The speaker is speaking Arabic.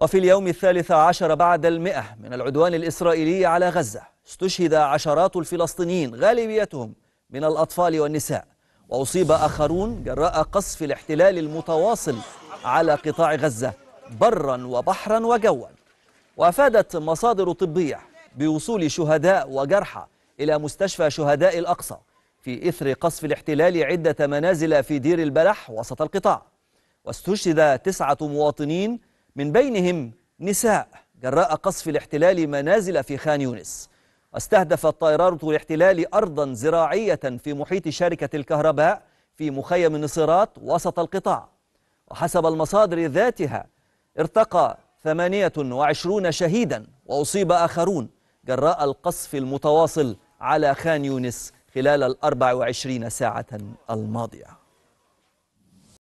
وفي اليوم الثالث عشر بعد المئة من العدوان الإسرائيلي على غزة استشهد عشرات الفلسطينيين غالبيتهم من الأطفال والنساء وأصيب آخرون جراء قصف الاحتلال المتواصل على قطاع غزة برا وبحرا وجوا وأفادت مصادر طبية بوصول شهداء وجرحى إلى مستشفى شهداء الأقصى في إثر قصف الاحتلال عدة منازل في دير البلح وسط القطاع واستشهد تسعة مواطنين من بينهم نساء جراء قصف الاحتلال منازل في خان يونس واستهدف الطائرات الاحتلال أرضا زراعية في محيط شركة الكهرباء في مخيم النصيرات وسط القطاع وحسب المصادر ذاتها ارتقى 28 شهيدا وأصيب آخرون جراء القصف المتواصل على خان يونس خلال ال 24 ساعة الماضية